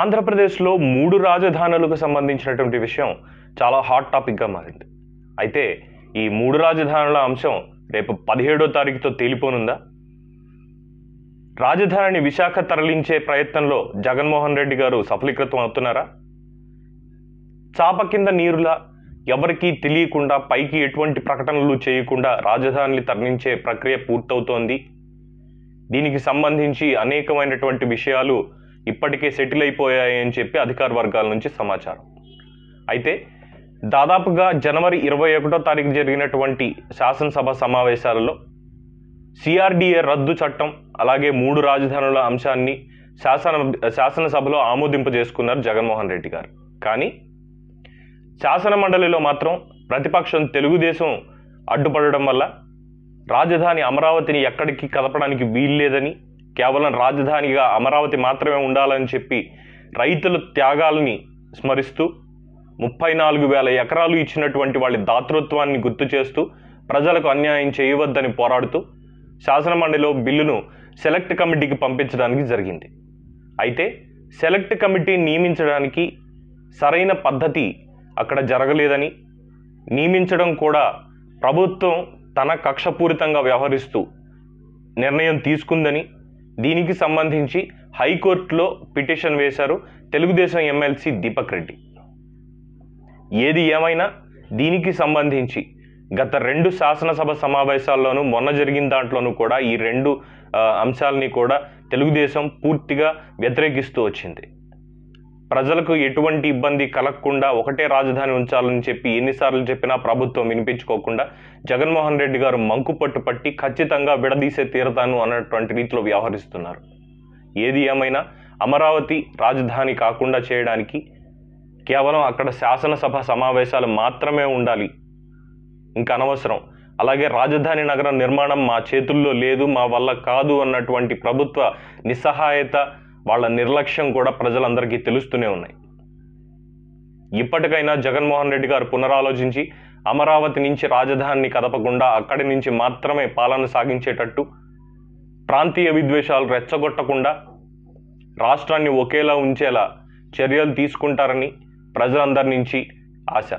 ఆంధ్రప్రదేశ్లో మూడు రాజధానులకు సంబంధించినటువంటి విషయం చాలా హాట్ టాపిక్గా మారింది అయితే ఈ మూడు రాజధానుల అంశం రేపు పదిహేడో తారీఖుతో తేలిపోనుందా రాజధానిని విశాఖ తరలించే ప్రయత్నంలో జగన్మోహన్ రెడ్డి గారు సఫలీకృతం అవుతున్నారా చాప కింద నీరులా ఎవరికీ తెలియకుండా పైకి ఎటువంటి ప్రకటనలు చేయకుండా రాజధానిని తరలించే ప్రక్రియ పూర్తవుతోంది దీనికి సంబంధించి అనేకమైనటువంటి విషయాలు ఇప్పటికే సెటిల్ అయిపోయాయని చెప్పి అధికార వర్గాల నుంచి సమాచారం అయితే దాదాపుగా జనవరి ఇరవై ఒకటో తారీఖు జరిగినటువంటి శాసనసభ సమావేశాలలో సిఆర్డిఏ రద్దు చట్టం అలాగే మూడు రాజధానుల అంశాన్ని శాసన శాసనసభలో ఆమోదింపజేసుకున్నారు జగన్మోహన్ రెడ్డి గారు కానీ శాసన మండలిలో మాత్రం ప్రతిపక్షం తెలుగుదేశం అడ్డుపడడం వల్ల రాజధాని అమరావతిని ఎక్కడికి కదపడానికి వీల్లేదని కేవలం రాజధానిగా అమరావతి మాత్రమే ఉండాలని చెప్పి రైతుల త్యాగాలని స్మరిస్తూ ముప్పై నాలుగు వేల ఎకరాలు ఇచ్చినటువంటి వాళ్ళ దాతృత్వాన్ని గుర్తు చేస్తూ ప్రజలకు అన్యాయం చేయవద్దని పోరాడుతూ శాసనమండలిలో బిల్లును సెలెక్ట్ కమిటీకి పంపించడానికి జరిగింది అయితే సెలెక్ట్ కమిటీ నియమించడానికి సరైన పద్ధతి అక్కడ జరగలేదని నియమించడం కూడా ప్రభుత్వం తన కక్షపూరితంగా వ్యవహరిస్తూ నిర్ణయం తీసుకుందని దీనికి సంబంధించి హైకోర్టులో పిటిషన్ వేశారు తెలుగుదేశం ఎమ్మెల్సీ దీపక్ రెడ్డి ఏది ఏమైనా దీనికి సంబంధించి గత రెండు శాసనసభ సమావేశాల్లోనూ మొన్న జరిగిన దాంట్లోనూ కూడా ఈ రెండు అంశాలని కూడా తెలుగుదేశం పూర్తిగా వ్యతిరేకిస్తూ వచ్చింది ప్రజలకు ఎటువంటి ఇబ్బంది కలగకుండా ఒకటే రాజధాని ఉంచాలని చెప్పి ఎన్నిసార్లు చెప్పినా ప్రభుత్వం వినిపించుకోకుండా జగన్మోహన్ రెడ్డి గారు మంకుపట్టు పట్టి ఖచ్చితంగా విడదీసే తీరతాను అన్నటువంటి రీతిలో వ్యవహరిస్తున్నారు ఏది ఏమైనా అమరావతి రాజధాని కాకుండా చేయడానికి కేవలం అక్కడ శాసనసభ సమావేశాలు మాత్రమే ఉండాలి ఇంకా అనవసరం అలాగే రాజధాని నగరం నిర్మాణం మా చేతుల్లో లేదు మా వల్ల కాదు అన్నటువంటి ప్రభుత్వ నిస్సహాయత వాళ్ళ నిర్లక్ష్యం కూడా ప్రజలందరికీ తెలుస్తూనే ఉన్నాయి ఇప్పటికైనా జగన్మోహన్ రెడ్డి గారు పునరాలోచించి అమరావతి నుంచి రాజధానిని కదపకుండా అక్కడి నుంచి మాత్రమే పాలన సాగించేటట్టు ప్రాంతీయ విద్వేషాలు రెచ్చగొట్టకుండా రాష్ట్రాన్ని ఒకేలా ఉంచేలా చర్యలు తీసుకుంటారని ప్రజలందరి నుంచి ఆశ